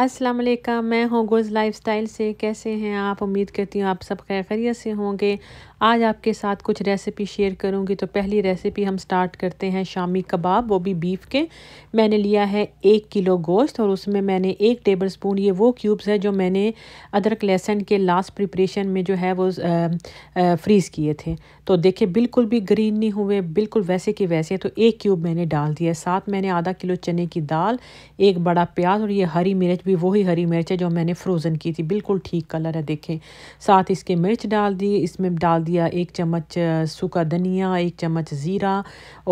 अस्सलाम वालेकुम मैं हूँ लाइफ लाइफस्टाइल से कैसे हैं आप उम्मीद करती हूँ आप सब खैरियत से होंगे आज आपके साथ कुछ रेसिपी शेयर करूँगी तो पहली रेसिपी हम स्टार्ट करते हैं शामी कबाब वो भी बीफ के मैंने लिया है एक किलो गोश्त और उसमें मैंने एक टेबल स्पून ये वो क्यूब्स है जो मैंने अदरक लहसन के लास्ट प्रिपरेशन में जो है वो फ़्रीज़ किए थे तो देखिए बिल्कुल भी ग्रीन नहीं हुए बिल्कुल वैसे के वैसे तो एक क्यूब मैंने डाल दिया साथ मैंने आधा किलो चने की दाल एक बड़ा प्याज और ये हरी मिर्च भी वही हरी मिर्च है जो मैंने फ्रोज़न की थी बिल्कुल ठीक कलर है देखें साथ इसके मिर्च डाल दी इसमें डाल दिया एक चम्मच सूखा धनिया एक चम्मच ज़ीरा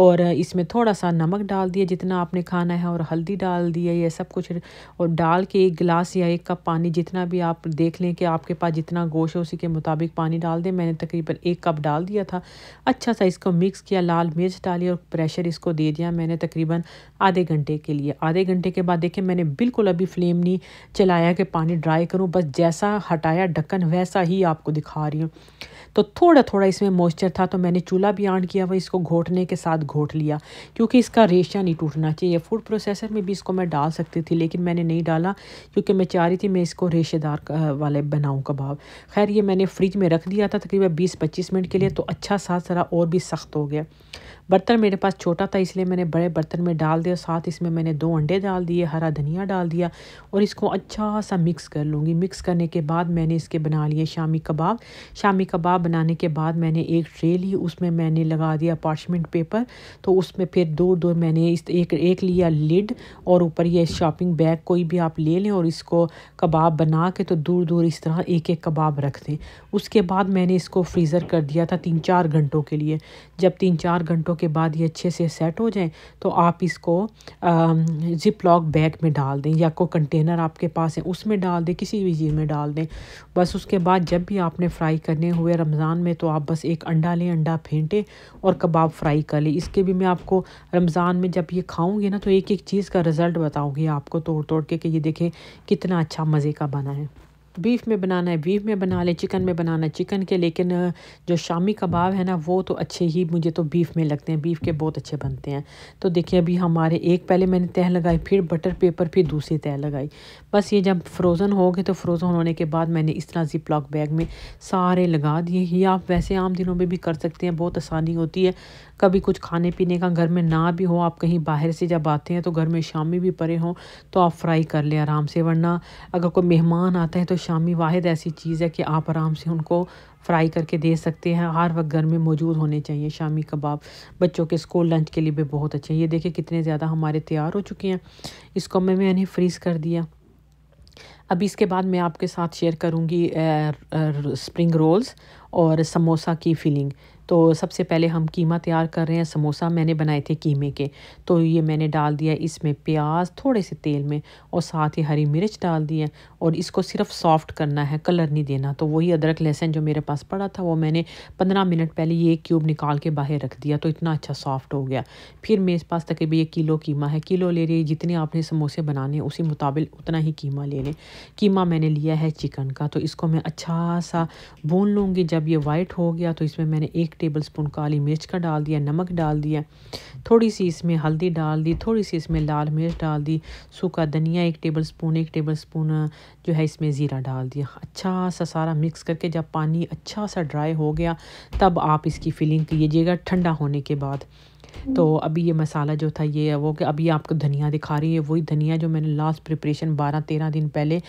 और इसमें थोड़ा सा नमक डाल दिया जितना आपने खाना है और हल्दी डाल दिया ये सब कुछ और डाल के एक गिलास या एक कप पानी जितना भी आप देख लें कि आपके पास जितना गोश है उसी के मुताबिक पानी डाल दें मैंने तकरीबन एक कप डाल दिया दिया था अच्छा सा इसको मिक्स किया लाल मिर्च डाली और प्रेशर इसको दे दिया मैंने तकरीबन आधे घंटे के लिए आधे घंटे के बाद देखे मैंने बिल्कुल अभी फ्लेम नहीं चलाया कि पानी ड्राई करूँ बस जैसा हटाया ढक्कन वैसा ही आपको दिखा रही हूँ तो थोड़ा थोड़ा इसमें मॉइस्चर था तो मैंने चूल्हा भी ऑन किया हुआ इसको घोटने के साथ घोट लिया क्योंकि इसका रेशा नहीं टूटना चाहिए फूड प्रोसेसर में भी इसको मैं डाल सकती थी लेकिन मैंने नहीं डाला क्योंकि मैं चाह रही थी मैं इसको रेशेदार वाले बनाऊँ कबाब खैर ये मैंने फ्रिज में रख दिया था तकरीबन बीस पच्चीस मिनट के लिए तो अच्छा सा ज़रा और भी सख्त हो गया बर्तन मेरे पास छोटा था इसलिए मैंने बड़े बर्तन में डाल दिया साथ इसमें मैंने दो अंडे डाल दिए हरा धनिया डाल दिया और इसको अच्छा सा मिक्स कर लूँगी मिक्स करने के बाद मैंने इसके बना लिए शामी कबाब शामी कबाब बनाने के बाद मैंने एक ट्रे ली उसमें मैंने लगा दिया पार्चमेंट पेपर तो उसमें फिर दो दो मैंने इस एक एक लिया लिड और ऊपर ये शॉपिंग बैग कोई भी आप ले लें और इसको कबाब बना के तो दूर दूर इस तरह एक एक कबाब रख दें उसके बाद मैंने इसको फ्रीज़र कर दिया था तीन चार घंटों के लिए जब तीन चार घंटों के बाद ये अच्छे से सेट हो जाएं तो आप इसको ज़िप लॉक बैग में डाल दें या कोई कंटेनर आपके पास है उसमें डाल दें किसी भी चीज़ में डाल दें बस उसके बाद जब भी आपने फ्राई करने हुए रमज़ान में तो आप बस एक अंडा लें अंडा फेंटें और कबाब फ्राई कर लें इसके भी मैं आपको रमज़ान में जब ये खाऊँगी ना तो एक एक चीज़ का रिज़ल्ट बताऊँगी आपको तोड़ तोड़ के कि ये देखें कितना अच्छा मज़े का बना है बीफ में बनाना है बीफ में बना लें चिकन में बनाना है चिकन के लेकिन जो शामी कबाब है ना वो तो अच्छे ही मुझे तो बीफ में लगते हैं बीफ के बहुत अच्छे बनते हैं तो देखिए अभी हमारे एक पहले मैंने तह लगाई फिर बटर पेपर फिर दूसरी तह लगाई बस ये जब फ्रोज़न हो गए तो फ्रोज़न होने के बाद मैंने इस तरह जी प्लॉक बैग में सारे लगा दिए ये आप वैसे आम दिनों में भी कर सकते हैं बहुत आसानी होती है कभी कुछ खाने पीने का घर में ना भी हो आप कहीं बाहर से जब आते हैं तो घर में शामी भी परे हों तो आप फ्राई कर लें आराम से वरना अगर कोई मेहमान आता है तो शामी वाद ऐसी चीज़ है कि आप आराम से उनको फ्राई करके दे सकते हैं हर वक्त घर में मौजूद होने चाहिए शामी कबाब बच्चों के स्कूल लंच के लिए भी बहुत अच्छे हैं ये देखिए कितने ज़्यादा हमारे तैयार हो चुके हैं इसको मैं मैंने फ्रीज़ कर दिया अभी इसके बाद मैं आपके साथ शेयर करूँगी स्प्रिंग रोल्स और समोसा की फिलिंग तो सबसे पहले हम कीमा तैयार कर रहे हैं समोसा मैंने बनाए थे कीमे के तो ये मैंने डाल दिया इसमें प्याज थोड़े से तेल में और साथ ही हरी मिर्च डाल दी है और इसको सिर्फ सॉफ्ट करना है कलर नहीं देना तो वही अदरक लहसन जो मेरे पास पड़ा था वो मैंने पंद्रह मिनट पहले ये क्यूब निकाल के बाहर रख दिया तो इतना अच्छा सॉफ्ट हो गया फिर मेरे पास तकरीबन ये किलो कीमा है किलो ले रही जितने आपने समोसे बनाने उसी मुताबिक उतना ही कीमा ले लें कीमा मैंने लिया है चिकन का तो इसको मैं अच्छा सा भून लूँगी जब ये वाइट हो गया तो इसमें मैंने एक टेबल स्पून काली मिर्च का डाल दिया नमक डाल दिया थोड़ी सी इसमें हल्दी डाल दी थोड़ी सी इसमें लाल मिर्च डाल दी सूखा धनिया एक टेबल स्पून एक टेबल स्पून जो है इसमें ज़ीरा डाल दिया अच्छा सा सारा मिक्स करके जब पानी अच्छा सा ड्राई हो गया तब आप इसकी फिलिंग कीजिएगा ठंडा होने के बाद तो अभी ये मसाला जो था ये वो कि अभी आपको धनिया दिखा रही है वही धनिया जो मैंने लास्ट प्रिपरेशन बारह तेरह दिन पहले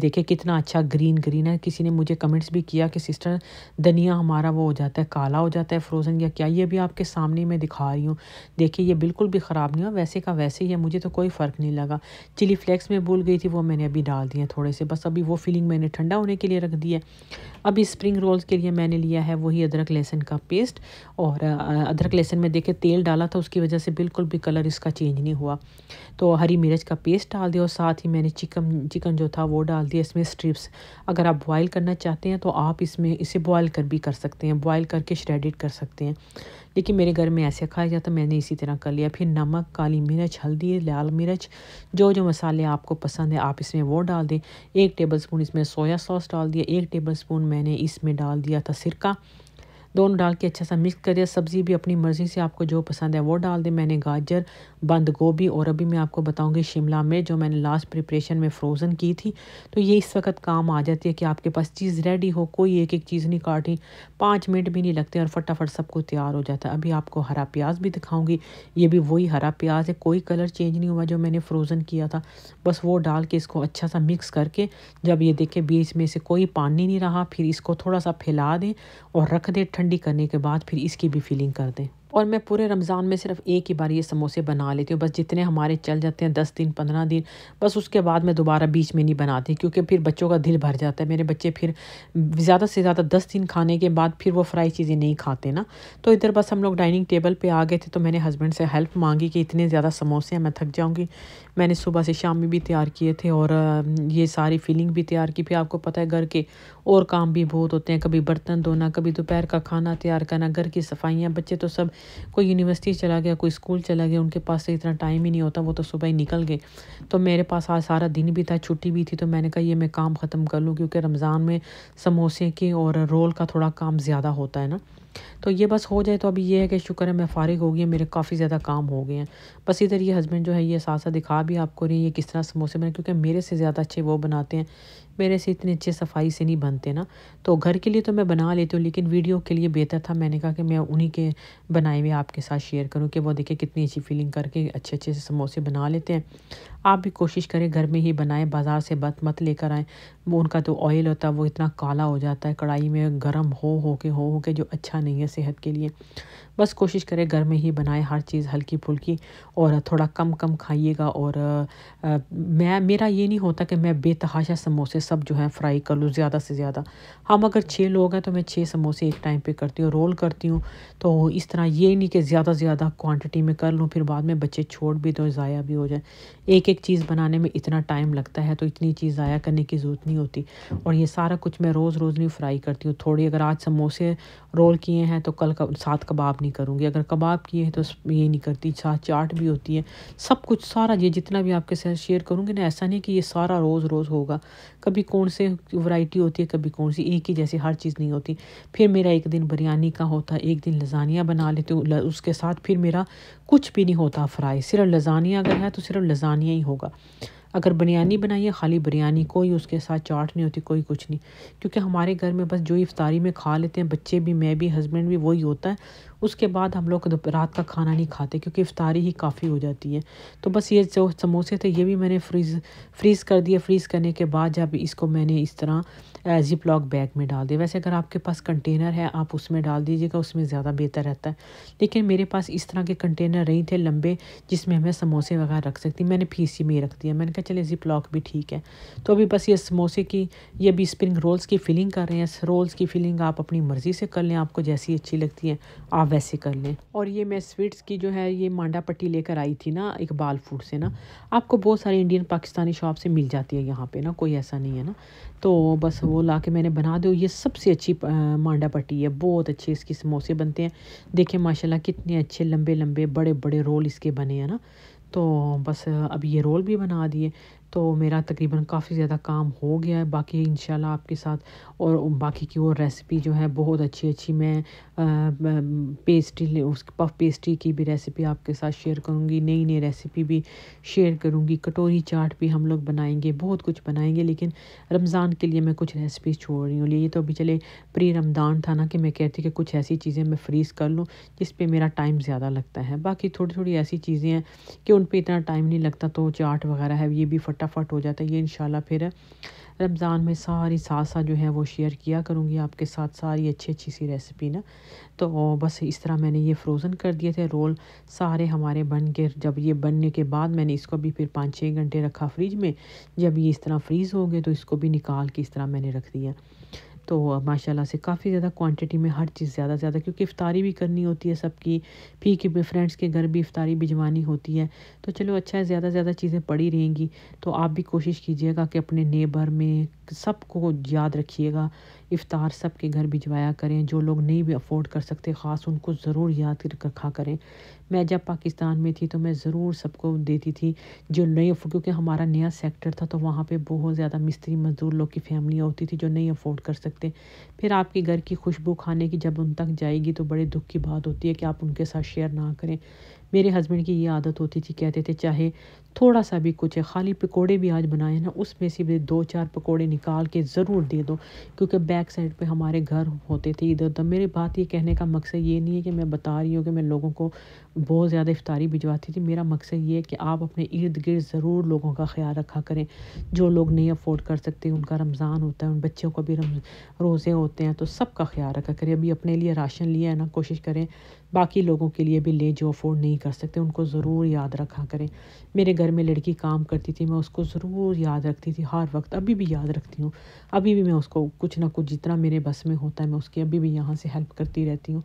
देखे कितना अच्छा ग्रीन ग्रीन है किसी ने मुझे कमेंट्स भी किया कि सिस्टर धनिया हमारा वो हो जाता है काला हो जाता है फ्रोज़न या क्या ये भी आपके सामने मैं दिखा रही हूँ देखिए ये बिल्कुल भी ख़राब नहीं हुआ वैसे का वैसे ही है मुझे तो कोई फ़र्क नहीं लगा चिली फ्लेक्स में भूल गई थी वो मैंने अभी डाल दिए थोड़े से बस अभी वो फीलिंग मैंने ठंडा होने के लिए रख दिया है अभी स्प्रिंग रोल्स के लिए मैंने लिया है वही अदरक लहसन का पेस्ट और अदरक लहसन में देखे तेल डाला था उसकी वजह से बिल्कुल भी कलर इसका चेंज नहीं हुआ तो हरी मिर्च का पेस्ट डाल दिया और साथ ही मैंने चिकन चिकन जो था वो डाल दिया इसमें स्ट्रिप्स अगर आप बॉयल करना चाहते हैं तो आप इसमें इसे बॉयल कर भी कर सकते हैं बॉयल करके श्रेडिड कर सकते हैं लेकिन मेरे घर में ऐसे खाया जाता मैंने इसी तरह कर लिया फिर नमक काली मिर्च हल्दी लाल मिर्च जो जो मसाले आपको पसंद है आप इसमें वो डाल दें एक टेबल स्पून इसमें सोया सॉस डाल दिया एक टेबल स्पून मैंने इसमें डाल दिया था सिरका दोनों डाल के अच्छा सा मिक्स कर दिया सब्ज़ी भी अपनी मर्ज़ी से आपको जो पसंद है वो डाल दें मैंने गाजर बंद गोभी और अभी मैं आपको बताऊंगी शिमला मिर्च जो मैंने लास्ट प्रिपरेशन में फ्रोज़न की थी तो ये इस वक्त काम आ जाती है कि आपके पास चीज़ रेडी हो कोई एक एक चीज़ नहीं काटी पाँच मिनट भी नहीं लगते और फटाफट सब कुछ तैयार हो जाता है अभी आपको हरा प्याज भी दिखाऊंगी ये भी वही हरा प्याज है कोई कलर चेंज नहीं हुआ जो मैंने फ्रोज़न किया था बस वो डाल के इसको अच्छा सा मिक्स करके जब ये देखें बीच में से कोई पानी नहीं रहा फिर इसको थोड़ा सा फैला दें और रख दें ठंडी करने के बाद फिर इसकी भी फिलिंग कर दें और मैं पूरे रमज़ान में सिर्फ एक ही बार ये समोसे बना लेती हूँ बस जितने हमारे चल जाते हैं दस दिन पंद्रह दिन बस उसके बाद मैं दोबारा बीच में नहीं बनाती क्योंकि फिर बच्चों का दिल भर जाता है मेरे बच्चे फिर ज़्यादा से ज़्यादा दस दिन खाने के बाद फिर वो फ्राई चीज़ें नहीं खाते ना तो इधर बस हम लोग डाइनिंग टेबल पर आ गए थे तो मैंने हस्बैंड से हेल्प मांगी कि इतने ज़्यादा समोसे हैं मैं थक जाऊँगी मैंने सुबह से शाम में भी तैयार किए थे और ये सारी फीलिंग भी तैयार की फिर आपको पता है घर के और काम भी बहुत होते हैं कभी बर्तन धोना कभी दोपहर का खाना तैयार करना घर की सफाइयाँ बच्चे तो सब कोई यूनिवर्सिटी चला गया कोई स्कूल चला गया उनके पास से इतना टाइम ही नहीं होता वो तो सुबह ही निकल गए तो मेरे पास आज सारा दिन भी था छुट्टी भी थी तो मैंने कहा ये मैं काम ख़त्म कर लूँ क्योंकि रमज़ान में समोसे के और रोल का थोड़ा काम ज़्यादा होता है ना तो ये बस हो जाए तो अभी ये है कि शुक्र है मैं फारिग हो गई मेरे काफ़ी ज़्यादा काम हो गए हैं बस इधर ये हस्बैंड जो है ये साथ साथ दिखा भी आपको रही है किस तरह समोसे बने क्योंकि मेरे से ज़्यादा अच्छे वो बनाते हैं मेरे से इतने अच्छे सफाई से नहीं बनते ना तो घर के लिए तो मैं बना लेती हूँ लेकिन वीडियो के लिए बेहतर था मैंने कहा कि मैं उन्हीं के बनाए हुए आपके साथ शेयर करूँ कि वो देखें कितनी अच्छी फीलिंग करके अच्छे अच्छे से समोसे बना लेते हैं आप भी कोशिश करें घर में ही बनाएं बाज़ार से बत मत लेकर आएँ उनका तो ऑयल होता है वो इतना काला हो जाता है कढ़ाई में गर्म हो हो के हो हो के जो अच्छा नहीं है सेहत के लिए बस कोशिश करें घर में ही बनाएं हर चीज़ हल्की फुल्की और थोड़ा कम कम खाइएगा और आ, मैं मेरा ये नहीं होता कि मैं बेतहाशा समोसे सब जो है फ्राई कर लूँ ज़्यादा से ज़्यादा हम अगर छः लोग हैं तो मैं छः समोसे एक टाइम पे करती हूँ रोल करती हूँ तो इस तरह ये नहीं कि ज़्यादा से ज़्यादा क्वांटिटी में कर लूँ फिर बाद में बच्चे छोड़ भी दो ज़ाया भी हो जाए एक एक चीज़ बनाने में इतना टाइम लगता है तो इतनी चीज़ ज़ाया करने की ज़रूरत नहीं होती और ये सारा कुछ मैं रोज़ रोज़ नहीं फ्राई करती हूँ थोड़ी अगर आज समोसे रोल किए हैं तो कल साथ कबाब नहीं करूँगी अगर कबाब किए हैं तो ये नहीं करती साथ चाट भी होती है सब कुछ सारा ये जितना भी आपके साथ शेयर करूँगी ना ऐसा नहीं कि ये सारा रोज़ रोज़ होगा कभी कभी कौन से वैरायटी होती है कभी कौन सी एक ही जैसी हर चीज़ नहीं होती फिर मेरा एक दिन बिरयानी का होता एक दिन लजानिया बना लेती हूँ उसके साथ फिर मेरा कुछ भी नहीं होता फ्राई सिर्फ लजानिया अगर है तो सिर्फ लजानिया ही होगा अगर बिरयानी बनाइए खाली बिरयानी कोई उसके साथ चाट नहीं होती कोई कुछ नहीं क्योंकि हमारे घर में बस जो इफ्तारी में खा लेते हैं बच्चे भी मैं भी हस्बैंड भी वही होता है उसके बाद हम लोग रात का खाना नहीं खाते क्योंकि इफ्तारी ही काफ़ी हो जाती है तो बस ये जो समोसे थे ये भी मैंने फ्रीज़ फ्रीज़ कर दिए फ्रीज़ करने के बाद जब इसको मैंने इस तरह जिप लॉक बैग में डाल दिया वैसे अगर आपके पास कंटेनर है आप उसमें डाल दीजिएगा उसमें ज़्यादा बेहतर रहता है लेकिन मेरे पास इस तरह के कंटेनर नहीं थे लंबे जिसमें मैं समोसे वगैरह रख सकती मैंने फीसी में रख दिया मैंने कहा चले ज़िप लॉक भी ठीक है तो अभी बस ये समोसे की ये भी स्प्रिंग रोल्स की फिलिंग कर रहे हैं रोल्स की फिलिंग आप अपनी मर्ज़ी से कर लें आपको जैसी अच्छी लगती है आप वैसे कर लें और ये मैं स्वीट्स की जो है ये मांडा पट्टी लेकर आई थी ना इकबाल फूड से ना आपको बहुत सारी इंडियन पाकिस्तानी शॉप से मिल जाती है यहाँ पर ना कोई ऐसा नहीं है ना तो बस वो ला के मैंने बना दो ये सबसे अच्छी मांडा पट्टी है बहुत अच्छे इसके समोसे बनते हैं देखें माशाला कितने अच्छे लंबे लंबे बड़े बड़े रोल इसके बने हैं ना तो बस अब ये रोल भी बना दिए तो मेरा तकरीबन काफ़ी ज़्यादा काम हो गया है बाकी इन आपके साथ और बाकी की वो रेसिपी जो है बहुत अच्छी अच्छी मैं पेस्ट्री उस पफ पेस्ट्री की भी रेसिपी आपके साथ शेयर करूँगी नई नई रेसिपी भी शेयर करूँगी कटोरी चाट भी हम लोग बनाएंगे बहुत कुछ बनाएंगे लेकिन रमज़ान के लिए मैं कुछ रेसिपी छोड़ रही हूँ ये तो अभी चले प्री रमज़ान था ना कि मैं कहती कि कुछ ऐसी चीज़ें मैं फ्रीज़ कर लूँ जिस पर मेरा टाइम ज़्यादा लगता है बाकी थोड़ी थोड़ी ऐसी चीज़ें हैं कि उन पर इतना टाइम नहीं लगता तो चाट वगैरह है ये भी फट फटाफट हो जाता है ये इन फिर रमज़ान में सारी साथ जो है वो शेयर किया करूँगी आपके साथ सारी अच्छी अच्छी सी रेसिपी ना तो बस इस तरह मैंने ये फ्रोज़न कर दिए थे रोल सारे हमारे बन के जब ये बनने के बाद मैंने इसको भी फिर पाँच छः घंटे रखा फ्रिज में जब ये इस तरह फ्रीज़ हो गए तो इसको भी निकाल के इस तरह मैंने रख दिया तो माशाल्लाह से काफ़ी ज़्यादा क्वांटिटी में हर चीज़ ज़्यादा ज़्यादा क्योंकि इफ़ारी भी करनी होती है सबकी फी के फ्रेंड्स के घर भी इफ़ारी भिजवानी होती है तो चलो अच्छा है ज़्यादा ज़्यादा चीज़ें पड़ी रहेंगी तो आप भी कोशिश कीजिएगा कि अपने नेबर में सबको याद रखिएगा इफ़ार सब के घर भिजवाया करें जो लोग नहीं भी अफोर्ड कर सकते ख़ास उनको ज़रूर याद रखा करें मैं जब पाकिस्तान में थी तो मैं ज़रूर सबको देती थी जो नई क्योंकि हमारा नया सेक्टर था तो वहाँ पे बहुत ज़्यादा मिस्त्री मज़दूर लोग की फैमिली होती थी जो नहीं अफोर्ड कर सकते फिर आपके घर की खुशबू खाने की जब उन तक जाएगी तो बड़े दुख की बात होती है कि आप उनके साथ शेयर ना करें मेरे हस्बैंड की ये आदत होती थी कहते थे चाहे थोड़ा सा भी कुछ है खाली पकोड़े भी आज बनाए ना उसमें से भी दो चार पकोड़े निकाल के ज़रूर दे दो क्योंकि बैक साइड पे हमारे घर होते थे इधर उधर तो मेरी बात ये कहने का मकसद ये नहीं है कि मैं बता रही हूँ कि मैं लोगों को बहुत ज़्यादा इफ्तारी भिजवाती थी मेरा मकसद ये है कि आप अपने इर्द गिर्द ज़रूर लोगों का ख्याल रखा करें जो लोग नहीं अफोर्ड कर सकते उनका रमज़ान होता है उन बच्चों का भी रोज़े होते हैं तो सब का ख्याल रखा करें अभी अपने लिए राशन लिया है ना कोशिश करें बाकी लोगों के लिए भी ले जो अफोर्ड नहीं कर सकते उनको ज़रूर याद रखा करें मेरे घर में लड़की काम करती थी मैं उसको ज़रूर याद रखती थी हर वक्त अभी भी याद रखती हूँ अभी भी मैं उसको कुछ ना कुछ जितना मेरे बस में होता है मैं उसकी अभी भी यहाँ से हेल्प करती रहती हूँ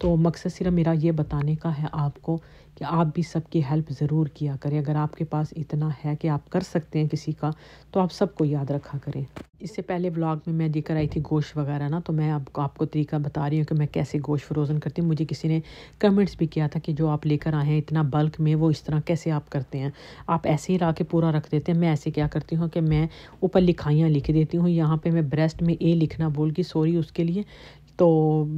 तो मकसद सिर्फ मेरा ये बताने का है आपको कि आप भी सबकी हेल्प ज़रूर किया करें अगर आपके पास इतना है कि आप कर सकते हैं किसी का तो आप सबको याद रखा करें इससे पहले ब्लॉग में मैं देकर आई थी गोश्त वगैरह ना तो मैं आपको आपको तरीका बता रही हूँ कि मैं कैसे गोश्त फ्रोज़न करती हूँ मुझे किसी ने कमेंट्स भी किया था कि जो आप लेकर आए हैं इतना बल्क में वो इस तरह कैसे आप करते हैं आप ऐसे ही ला के पूरा रख देते हैं मैं ऐसे क्या करती हूँ कि मैं ऊपर लिखाइयाँ लिख देती हूँ यहाँ पर मैं ब्रेस्ट में ए लिखना बोल गई सॉरी उसके लिए तो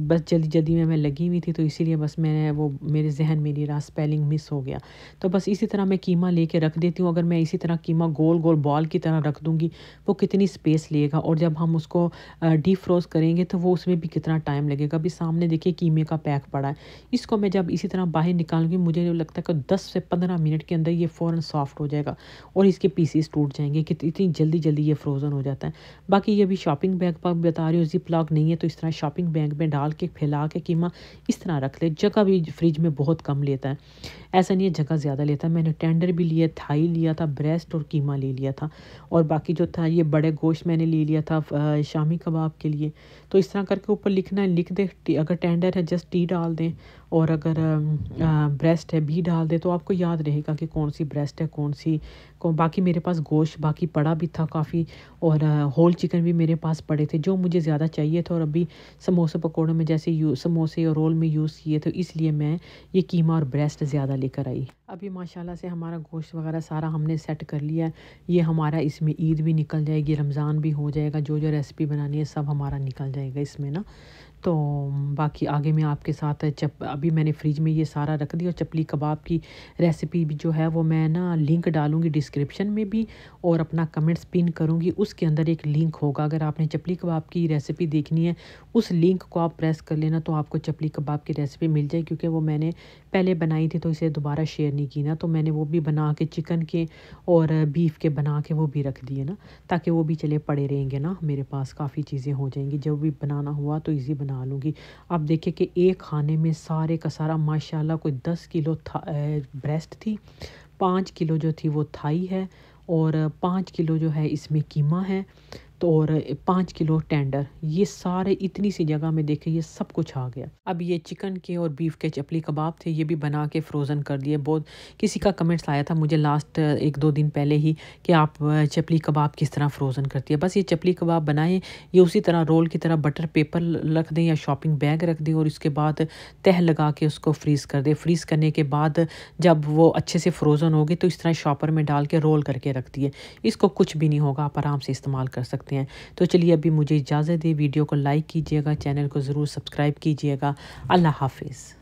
बस जल्दी जल्दी में मैं लगी हुई थी तो इसीलिए बस मैंने वो मेरे जहन में नहीं रहा स्पेलिंग मिस हो गया तो बस इसी तरह मैं कीमा लेके रख देती हूँ अगर मैं इसी तरह कीमा गोल गोल बॉल की तरह रख दूँगी वो कितनी स्पेस लेगा और जब हम उसको डीप फ्रोज करेंगे तो वो उसमें भी कितना टाइम लगेगा अभी सामने देखिए कीमे का पैक पड़ा है इसको मैं जब इसी तरह बाहर निकालूँगी मुझे लगता है कि दस से पंद्रह मिनट के अंदर ये फ़ौरन सॉफ्ट हो जाएगा और इसके पीसीस टूट जाएंगे कि इतनी जल्दी जल्दी ये फ्रोज़न हो जाता है बाकी ये अभी शॉपिंग बैग पर बता रही हूँ जिप लॉक नहीं है तो इस तरह शॉपिंग ड्राइंग बैग में डाल के फैला के कीमा इस तरह रख ले जगह भी फ्रिज में बहुत कम लेता है ऐसा नहीं है जगह ज़्यादा लेता है मैंने टेंडर भी लिया थाई लिया था ब्रेस्ट और कीमा ले लिया था और बाकी जो था ये बड़े गोश्त मैंने ले लिया था शामी कबाब के लिए तो इस तरह करके ऊपर लिखना है लिख दे अगर टेंडर है जस्ट टी डाल दें और अगर ब्रेस्ट है भी डाल दे तो आपको याद रहेगा कि कौन सी ब्रेस्ट है कौन सी कौन बाकी मेरे पास गोश्त बाकी पड़ा भी था काफ़ी और होल चिकन भी मेरे पास पड़े थे जो मुझे ज़्यादा चाहिए था और अभी समोसे पकौड़ों में जैसे यू समोसे और रोल में यूज़ किए थे तो इसलिए मैं ये कीमा और ब्रेस्ट ज़्यादा लेकर आई अभी माशाला से हमारा गोश्त वगैरह सारा हमने सेट कर लिया है ये हमारा इसमें ईद भी निकल जाएगी रमज़ान भी हो जाएगा जो जो रेसिपी बनानी है सब हमारा निकल जाएगा इसमें ना तो बाकी आगे मैं आपके साथ चप अभी मैंने फ्रिज में ये सारा रख दिया और चपली कबाब की रेसिपी भी जो है वो मैं ना लिंक डालूंगी डिस्क्रिप्शन में भी और अपना कमेंट्स पिन करूंगी उसके अंदर एक लिंक होगा अगर आपने चपली कबाब की रेसिपी देखनी है उस लिंक को आप प्रेस कर लेना तो आपको चपली कबाब की रेसिपी मिल जाए क्योंकि वो मैंने पहले बनाई थी तो इसे दोबारा शेयर नहीं की ना तो मैंने वो भी बना के चिकन के और बीफ के बना के वो भी रख दिए ना ताकि वो भी चले पड़े रहेंगे ना मेरे पास काफ़ी चीज़ें हो जाएंगी जब भी बनाना हुआ तो ईज़ी बना लूँगी आप देखिए कि एक खाने में सारे का सारा माशाला कोई दस किलो था ब्रेस्ट थी पाँच किलो जो थी वो थाई है और पाँच किलो जो है इसमें कीमा है तो और पाँच किलो टेंडर ये सारे इतनी सी जगह में देखे ये सब कुछ आ गया अब ये चिकन के और बीफ के चपली कबाब थे ये भी बना के फ्रोज़न कर दिए बहुत किसी का कमेंट्स आया था मुझे लास्ट एक दो दिन पहले ही कि आप चपली कबाब किस तरह फ्रोज़न करती है बस ये चपली कबाब बनाएं ये उसी तरह रोल की तरह बटर पेपर रख दें या शॉपिंग बैग रख दें और इसके बाद तह लगा के उसको फ्रीज़ कर दें फ्रीज़ करने के बाद जब वो अच्छे से फ्रोज़न होगी तो इस तरह शॉपर में डाल के रोल करके रख दिए इसको कुछ भी नहीं होगा आप आराम से इस्तेमाल कर सकते सकते हैं तो चलिए अभी मुझे इजाज़त दी वीडियो को लाइक कीजिएगा चैनल को ज़रूर सब्सक्राइब कीजिएगा अल्लाह हाफिज़